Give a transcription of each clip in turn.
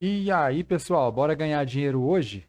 E aí, pessoal, bora ganhar dinheiro hoje?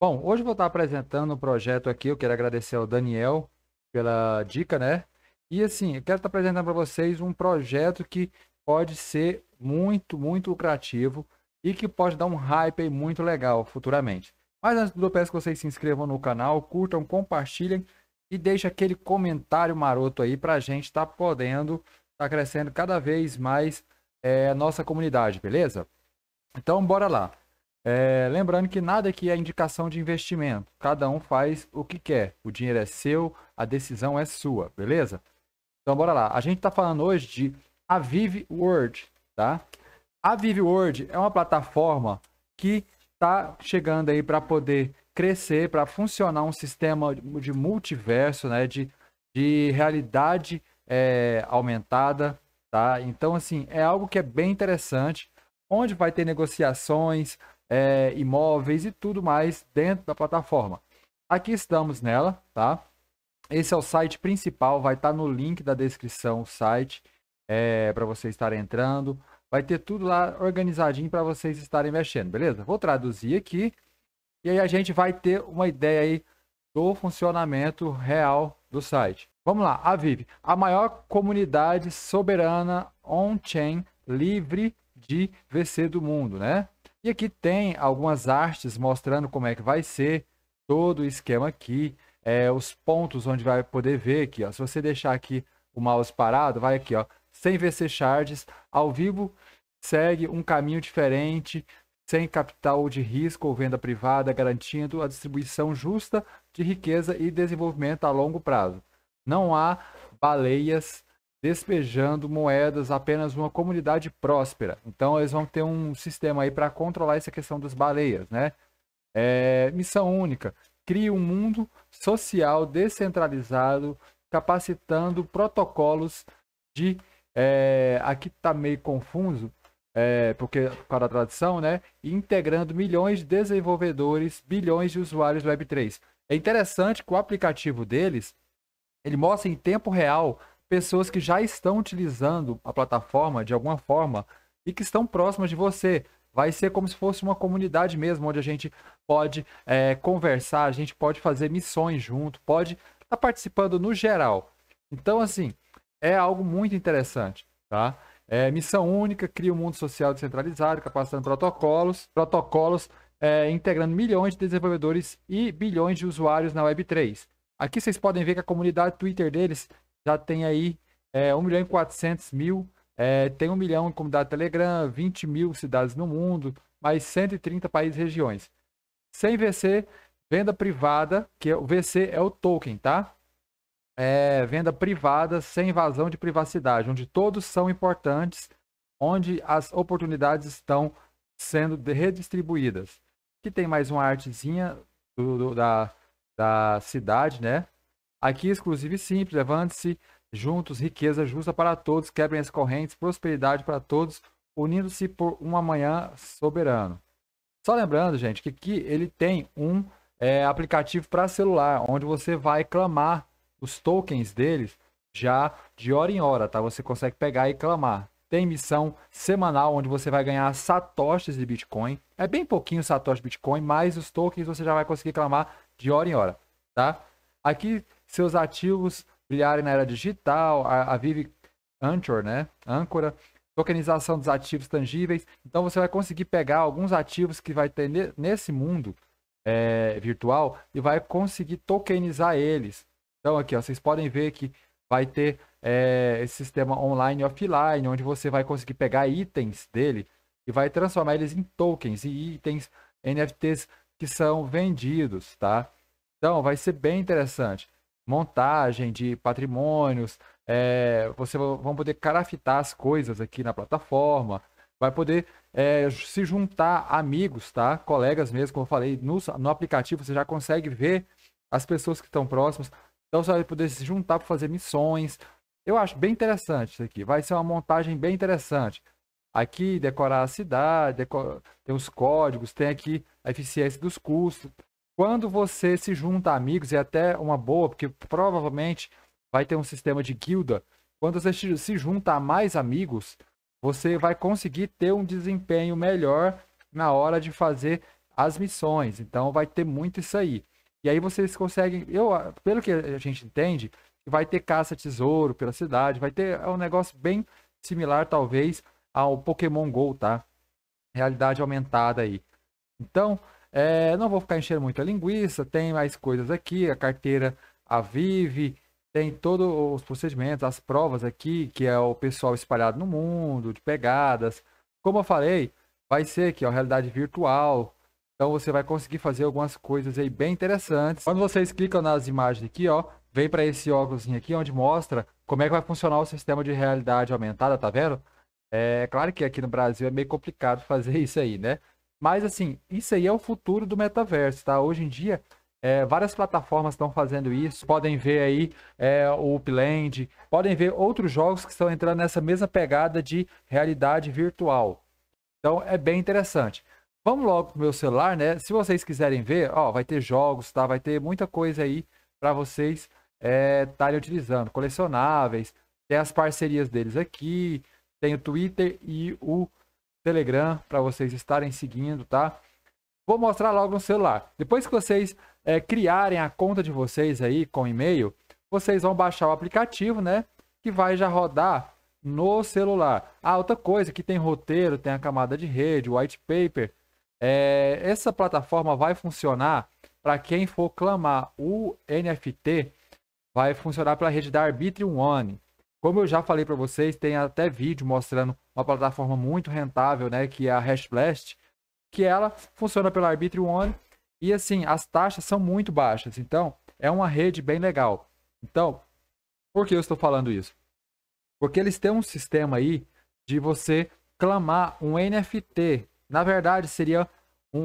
Bom, hoje eu vou estar apresentando um projeto aqui. Eu quero agradecer ao Daniel pela dica, né? E assim, eu quero estar apresentando para vocês um projeto que pode ser muito, muito lucrativo e que pode dar um hype muito legal futuramente. Mas antes eu peço que vocês se inscrevam no canal, curtam, compartilhem e deixem aquele comentário maroto aí para a gente estar tá podendo estar tá crescendo cada vez mais é, a nossa comunidade, beleza? Então, bora lá. É, lembrando que nada aqui é indicação de investimento. Cada um faz o que quer. O dinheiro é seu, a decisão é sua, beleza? Então, bora lá. A gente está falando hoje de Aviv World, tá? Aviv World é uma plataforma que está chegando aí para poder crescer, para funcionar um sistema de multiverso, né? De, de realidade é, aumentada, tá? Então, assim, é algo que é bem interessante onde vai ter negociações, é, imóveis e tudo mais dentro da plataforma. Aqui estamos nela, tá? Esse é o site principal, vai estar tá no link da descrição o site é, para você estar entrando. Vai ter tudo lá organizadinho para vocês estarem mexendo, beleza? Vou traduzir aqui e aí a gente vai ter uma ideia aí do funcionamento real do site. Vamos lá, a Vive, a maior comunidade soberana on-chain livre de VC do mundo, né? E aqui tem algumas artes mostrando como é que vai ser todo o esquema aqui, é, os pontos onde vai poder ver aqui, ó. Se você deixar aqui o mouse parado, vai aqui, ó, sem VC charges, ao vivo, segue um caminho diferente, sem capital de risco ou venda privada, garantindo a distribuição justa de riqueza e desenvolvimento a longo prazo. Não há baleias despejando moedas apenas uma comunidade próspera. Então eles vão ter um sistema aí para controlar essa questão das baleias, né? É, missão única: crie um mundo social descentralizado, capacitando protocolos de é, aqui está meio confuso, é, porque para a tradução, né? Integrando milhões de desenvolvedores, bilhões de usuários do Web3. É interessante que o aplicativo deles ele mostra em tempo real pessoas que já estão utilizando a plataforma de alguma forma e que estão próximas de você. Vai ser como se fosse uma comunidade mesmo, onde a gente pode é, conversar, a gente pode fazer missões junto, pode estar tá participando no geral. Então, assim, é algo muito interessante, tá? É, missão única, cria um mundo social descentralizado, capacitando protocolos, protocolos é, integrando milhões de desenvolvedores e bilhões de usuários na Web3. Aqui vocês podem ver que a comunidade Twitter deles já tem aí é, 1 milhão e 400 mil, é, tem 1 milhão em comunidade Telegram, 20 mil cidades no mundo, mais 130 países e regiões. Sem VC, venda privada, que é, o VC é o token, tá? É, venda privada sem invasão de privacidade, onde todos são importantes, onde as oportunidades estão sendo redistribuídas. Aqui tem mais uma artezinha do, do, da, da cidade, né? Aqui, exclusivo e simples, levante-se juntos, riqueza justa para todos, quebrem as correntes, prosperidade para todos, unindo-se por um amanhã soberano. Só lembrando, gente, que aqui ele tem um é, aplicativo para celular, onde você vai clamar os tokens deles já de hora em hora, tá? Você consegue pegar e clamar. Tem missão semanal onde você vai ganhar satoshis de Bitcoin. É bem pouquinho satoshi Bitcoin, mas os tokens você já vai conseguir clamar de hora em hora, tá? Aqui seus ativos brilharem na era digital, a, a Vive Anchor, né? Âncora, tokenização dos ativos tangíveis. Então você vai conseguir pegar alguns ativos que vai ter ne nesse mundo é, virtual e vai conseguir tokenizar eles. Então aqui, ó, vocês podem ver que vai ter é, esse sistema online e offline, onde você vai conseguir pegar itens dele e vai transformar eles em tokens e itens NFTs que são vendidos, tá? Então vai ser bem interessante montagem de patrimônios, é, você vão poder craftar as coisas aqui na plataforma, vai poder é, se juntar amigos, tá? Colegas mesmo, como eu falei, no, no aplicativo você já consegue ver as pessoas que estão próximas, então você vai poder se juntar para fazer missões. Eu acho bem interessante isso aqui, vai ser uma montagem bem interessante. Aqui, decorar a cidade, decor... tem os códigos, tem aqui a eficiência dos custos. Quando você se junta a amigos, é até uma boa, porque provavelmente vai ter um sistema de guilda. Quando você se junta a mais amigos, você vai conseguir ter um desempenho melhor na hora de fazer as missões. Então vai ter muito isso aí. E aí vocês conseguem, eu, ah, pelo que a gente entende, vai ter caça tesouro pela cidade, vai ter é um negócio bem similar talvez ao Pokémon Go, tá? Realidade aumentada aí. Então, é, não vou ficar enchendo muito a linguiça, tem mais coisas aqui, a carteira a Vive, tem todos os procedimentos, as provas aqui, que é o pessoal espalhado no mundo, de pegadas. Como eu falei, vai ser aqui, ó, realidade virtual. Então você vai conseguir fazer algumas coisas aí bem interessantes. Quando vocês clicam nas imagens aqui, ó, vem para esse óculos aqui, onde mostra como é que vai funcionar o sistema de realidade aumentada, tá vendo? É claro que aqui no Brasil é meio complicado fazer isso aí, né? Mas assim, isso aí é o futuro do metaverso, tá? Hoje em dia, é, várias plataformas estão fazendo isso. Podem ver aí é, o Upland, podem ver outros jogos que estão entrando nessa mesma pegada de realidade virtual. Então é bem interessante. Vamos logo pro meu celular, né? Se vocês quiserem ver, ó, vai ter jogos, tá? Vai ter muita coisa aí para vocês é, estarem é, utilizando, colecionáveis, tem as parcerias deles aqui, tem o Twitter e o Telegram para vocês estarem seguindo, tá? Vou mostrar logo no celular. Depois que vocês é, criarem a conta de vocês aí com e-mail, vocês vão baixar o aplicativo, né? Que vai já rodar no celular. Ah, outra coisa, que tem roteiro, tem a camada de rede, white paper. É, essa plataforma vai funcionar para quem for clamar o NFT, vai funcionar pela rede da Arbitrium One. Como eu já falei para vocês, tem até vídeo mostrando uma plataforma muito rentável, né, que é a Hashblast, que ela funciona pelo Arbitrum One e assim, as taxas são muito baixas. Então, é uma rede bem legal. Então, por que eu estou falando isso? Porque eles têm um sistema aí de você clamar um NFT. Na verdade, seria um,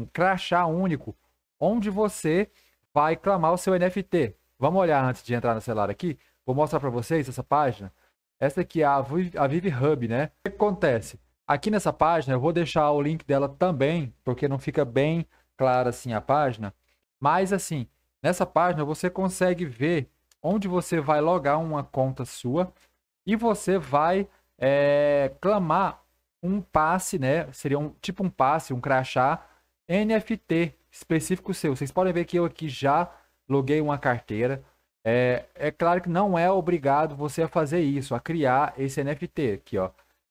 um, crachá único, onde você vai clamar o seu NFT. Vamos olhar antes de entrar na celular aqui. Vou mostrar para vocês essa página. Essa aqui é a, a Vive Hub, né? O que acontece? Aqui nessa página, eu vou deixar o link dela também, porque não fica bem clara assim a página. Mas assim, nessa página você consegue ver onde você vai logar uma conta sua e você vai é, clamar um passe, né? Seria um tipo um passe, um crachá NFT específico seu. Vocês podem ver que eu aqui já loguei uma carteira, é, é claro que não é obrigado você a fazer isso, a criar esse NFT aqui, ó.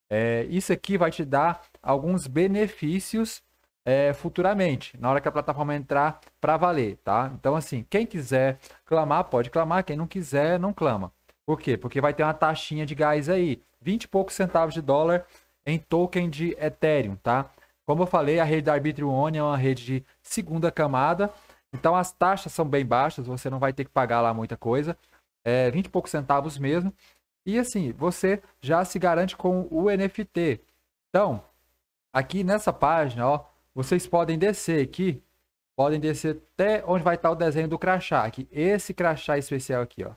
É, isso aqui vai te dar alguns benefícios é, futuramente, na hora que a plataforma entrar para valer, tá? Então, assim, quem quiser clamar, pode clamar, quem não quiser, não clama. Por quê? Porque vai ter uma taxinha de gás aí, 20 e poucos centavos de dólar em token de Ethereum, tá? Como eu falei, a rede da Arbitrum One é uma rede de segunda camada, então as taxas são bem baixas, você não vai ter que pagar lá muita coisa, é, 20 e poucos centavos mesmo. E assim, você já se garante com o NFT. Então, aqui nessa página, ó, vocês podem descer aqui, podem descer até onde vai estar o desenho do crachá, aqui, esse crachá especial aqui, ó.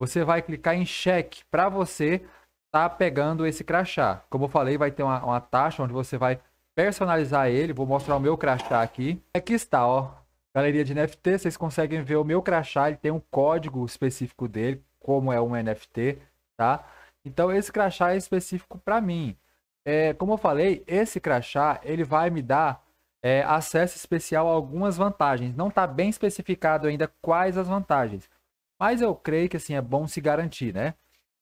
Você vai clicar em cheque para você tá pegando esse crachá. Como eu falei, vai ter uma, uma taxa onde você vai personalizar ele. Vou mostrar o meu crachá aqui. Aqui está, ó. Galeria de NFT, vocês conseguem ver o meu crachá, ele tem um código específico dele, como é um NFT, tá? Então esse crachá é específico para mim. É, como eu falei, esse crachá ele vai me dar é, acesso especial a algumas vantagens. Não está bem especificado ainda quais as vantagens, mas eu creio que assim é bom se garantir, né?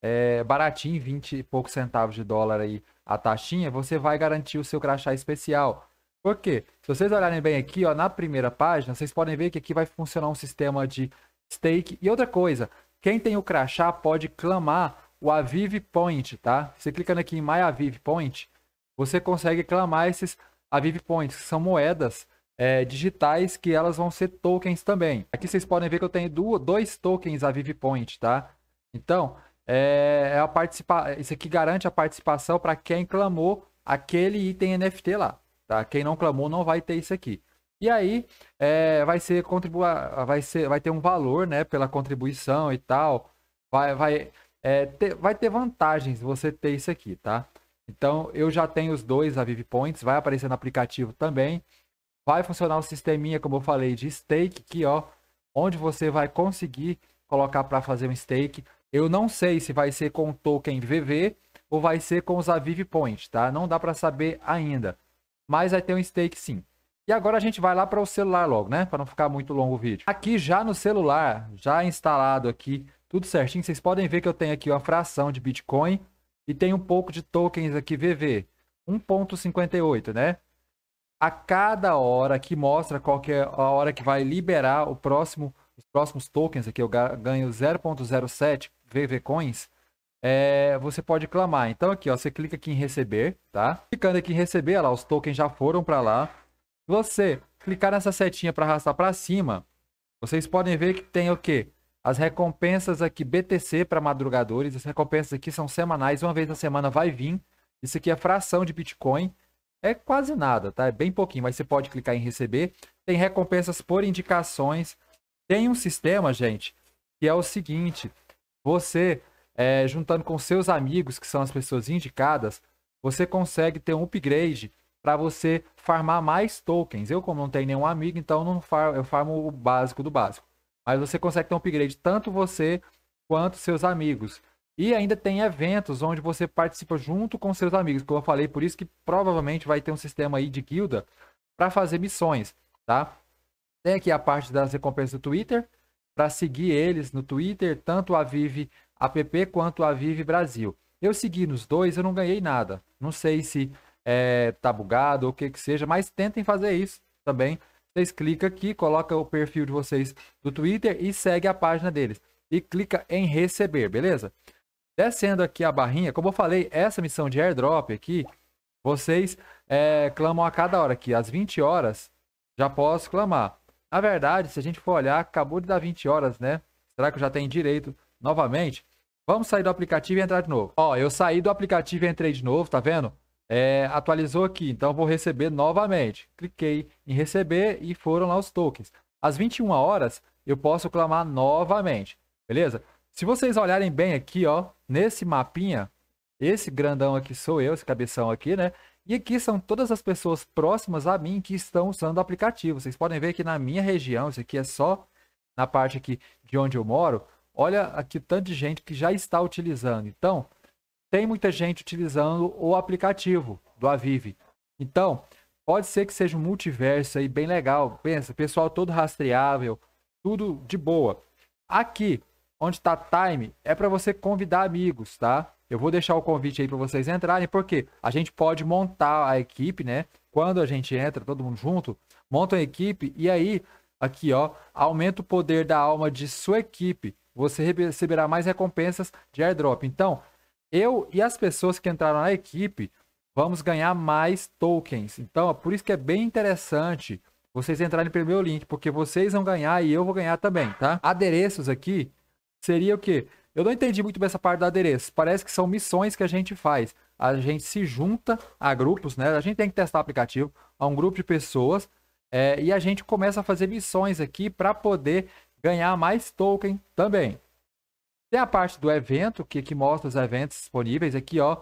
É, baratinho, 20 e poucos centavos de dólar aí a taxinha, você vai garantir o seu crachá especial. Por quê? Se vocês olharem bem aqui, ó, na primeira página, vocês podem ver que aqui vai funcionar um sistema de stake. E outra coisa, quem tem o crachá pode clamar o Aviv Point, tá? Você clicando aqui em My Aviv Point, você consegue clamar esses Aviv Points, que são moedas é, digitais que elas vão ser tokens também. Aqui vocês podem ver que eu tenho dois tokens Aviv Point, tá? Então, é, é a participa... isso aqui garante a participação para quem clamou aquele item NFT lá. Tá? Quem não clamou não vai ter isso aqui. E aí é, vai ser contribua, vai ser, vai ter um valor, né, pela contribuição e tal. Vai, vai, é, ter, vai ter vantagens você ter isso aqui, tá? Então eu já tenho os dois a Vive Points, vai aparecer no aplicativo também. Vai funcionar o sisteminha, como eu falei, de stake aqui, ó, onde você vai conseguir colocar para fazer um stake. Eu não sei se vai ser com o token VV ou vai ser com os Avive Points, tá? Não dá para saber ainda mas vai ter um stake sim. E agora a gente vai lá para o celular logo, né? Para não ficar muito longo o vídeo. Aqui já no celular, já instalado aqui, tudo certinho. Vocês podem ver que eu tenho aqui uma fração de Bitcoin e tem um pouco de tokens aqui VV, 1.58, né? A cada hora que mostra qual que é a hora que vai liberar o próximo, os próximos tokens aqui, eu ganho 0.07 VV coins é, você pode clamar. Então aqui, ó, você clica aqui em receber, tá? Clicando aqui em receber, olha lá, os tokens já foram para lá. Você clicar nessa setinha para arrastar para cima, vocês podem ver que tem o quê? As recompensas aqui BTC para madrugadores, as recompensas aqui são semanais, uma vez na semana vai vir. Isso aqui é fração de Bitcoin, é quase nada, tá? É bem pouquinho, mas você pode clicar em receber. Tem recompensas por indicações. Tem um sistema, gente, que é o seguinte, você é, juntando com seus amigos, que são as pessoas indicadas, você consegue ter um upgrade para você farmar mais tokens. Eu, como não tenho nenhum amigo, então não farmo, eu farmo o básico do básico. Mas você consegue ter um upgrade tanto você quanto seus amigos. E ainda tem eventos onde você participa junto com seus amigos, como eu falei, por isso que provavelmente vai ter um sistema aí de guilda para fazer missões, tá? Tem aqui a parte das recompensas do Twitter, para seguir eles no Twitter, tanto a Vive app quanto a Vive Brasil. Eu segui nos dois, eu não ganhei nada. Não sei se é, tá bugado ou o que que seja, mas tentem fazer isso também. Vocês clicam aqui, coloca o perfil de vocês do Twitter e segue a página deles. E clica em receber, beleza? Descendo aqui a barrinha, como eu falei, essa missão de airdrop aqui, vocês é, clamam a cada hora aqui. Às 20 horas, já posso clamar. Na verdade, se a gente for olhar, acabou de dar 20 horas, né? Será que eu já tenho direito novamente? Vamos sair do aplicativo e entrar de novo. Ó, eu saí do aplicativo e entrei de novo, tá vendo? É, atualizou aqui, então vou receber novamente. Cliquei em receber e foram lá os tokens. Às 21 horas, eu posso clamar novamente, beleza? Se vocês olharem bem aqui, ó, nesse mapinha, esse grandão aqui sou eu, esse cabeção aqui, né? E aqui são todas as pessoas próximas a mim que estão usando o aplicativo. Vocês podem ver que na minha região, isso aqui é só na parte aqui de onde eu moro, Olha aqui tanto de gente que já está utilizando. Então, tem muita gente utilizando o aplicativo do Avive. Então, pode ser que seja um multiverso aí bem legal. Pensa, pessoal todo rastreável, tudo de boa. Aqui, onde está time, é para você convidar amigos, tá? Eu vou deixar o convite aí para vocês entrarem, porque a gente pode montar a equipe, né? Quando a gente entra, todo mundo junto, monta a equipe e aí, aqui ó, aumenta o poder da alma de sua equipe você receberá mais recompensas de airdrop. Então, eu e as pessoas que entraram na equipe vamos ganhar mais tokens. Então, é por isso que é bem interessante vocês entrarem pelo meu link, porque vocês vão ganhar e eu vou ganhar também, tá? Adereços aqui seria o quê? Eu não entendi muito bem essa parte do adereço. Parece que são missões que a gente faz. A gente se junta a grupos, né? A gente tem que testar o aplicativo a um grupo de pessoas é, e a gente começa a fazer missões aqui para poder ganhar mais token também. Tem a parte do evento, que, que mostra os eventos disponíveis aqui, ó.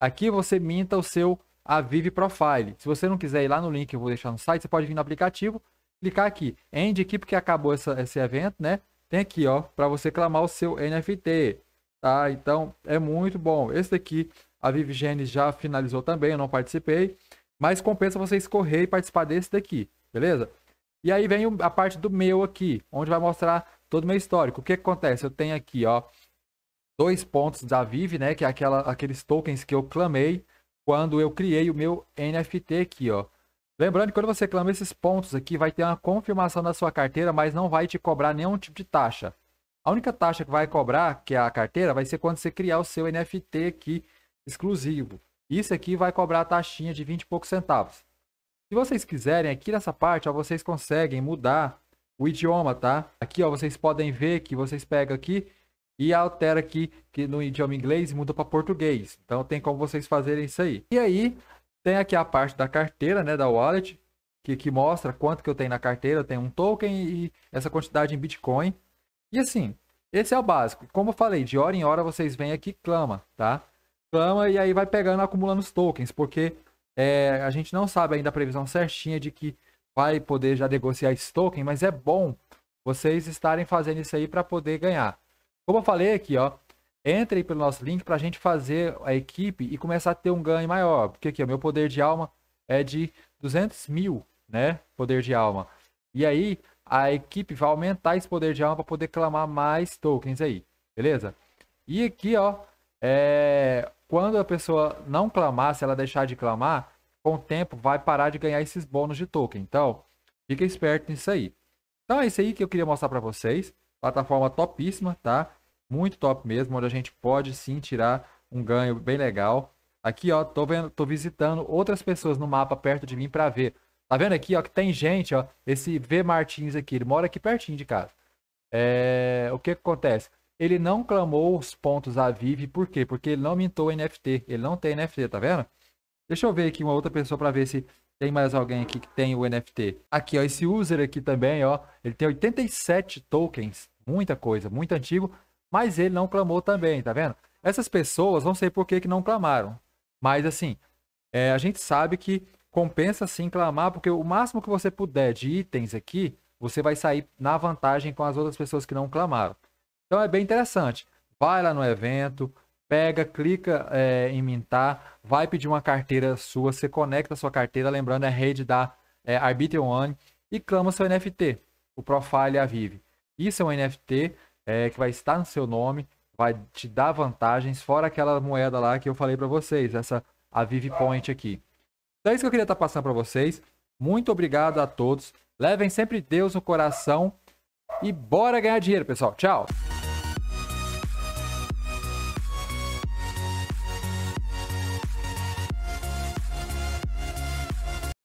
Aqui você minta o seu Avive Profile. Se você não quiser ir lá no link que eu vou deixar no site, você pode vir no aplicativo, clicar aqui, End aqui, porque acabou essa, esse evento, né? Tem aqui, ó, para você clamar o seu NFT, tá? Então, é muito bom. Esse daqui, a genes já finalizou também, eu não participei, mas compensa você escorrer e participar desse daqui, beleza? E aí vem a parte do meu aqui, onde vai mostrar todo o meu histórico. O que, acontece? Eu tenho aqui, ó, dois pontos da Vive, né? Que é aquela, aqueles tokens que eu clamei quando eu criei o meu NFT aqui, ó. Lembrando que quando você clama esses pontos aqui, vai ter uma confirmação da sua carteira, mas não vai te cobrar nenhum tipo de taxa. A única taxa que vai cobrar, que é a carteira, vai ser quando você criar o seu NFT aqui exclusivo. Isso aqui vai cobrar a taxinha de 20 e poucos centavos. Se vocês quiserem, aqui nessa parte, ó, vocês conseguem mudar o idioma, tá? Aqui, ó, vocês podem ver que vocês pegam aqui e altera aqui que no idioma inglês e muda para português. Então tem como vocês fazerem isso aí. E aí tem aqui a parte da carteira, né, da wallet, que, que mostra quanto que eu tenho na carteira, eu tenho um token e essa quantidade em Bitcoin. E assim, esse é o básico. Como eu falei, de hora em hora vocês vêm aqui clama, tá? Clama e aí vai pegando, acumulando os tokens, porque é, a gente não sabe ainda a previsão certinha de que vai poder já negociar esse token, mas é bom vocês estarem fazendo isso aí para poder ganhar. Como eu falei aqui, ó, entre pelo nosso link para a gente fazer a equipe e começar a ter um ganho maior. Porque aqui, o meu poder de alma é de 200 mil, né? Poder de alma. E aí, a equipe vai aumentar esse poder de alma para poder clamar mais tokens aí, beleza? E aqui, ó, é quando a pessoa não clamar, se ela deixar de clamar, com o tempo vai parar de ganhar esses bônus de token. Então, fica esperto nisso aí. Então é isso aí que eu queria mostrar para vocês. Plataforma topíssima, tá? Muito top mesmo, onde a gente pode sim tirar um ganho bem legal. Aqui, ó, tô vendo, tô visitando outras pessoas no mapa perto de mim para ver. Tá vendo aqui, ó, que tem gente, ó, esse V Martins aqui, ele mora aqui pertinho de casa. É, o que, que acontece? Ele não clamou os pontos à Vive, por quê? Porque ele não mintou NFT, ele não tem NFT, tá vendo? Deixa eu ver aqui uma outra pessoa para ver se tem mais alguém aqui que tem o NFT. Aqui, ó, esse user aqui também, ó, ele tem 87 tokens, muita coisa, muito antigo, mas ele não clamou também, tá vendo? Essas pessoas, não sei por que, que não clamaram, mas assim, é, a gente sabe que compensa sim clamar, porque o máximo que você puder de itens aqui, você vai sair na vantagem com as outras pessoas que não clamaram. Então é bem interessante. Vai lá no evento, pega, clica é, em mintar, vai pedir uma carteira sua, você conecta a sua carteira, lembrando, é rede da é, Arbitrum One, e clama seu NFT, o Profile Vive. Isso é um NFT é, que vai estar no seu nome, vai te dar vantagens, fora aquela moeda lá que eu falei para vocês, essa Vive Point aqui. Então é isso que eu queria estar tá passando para vocês. Muito obrigado a todos. Levem sempre Deus no coração e bora ganhar dinheiro, pessoal. Tchau!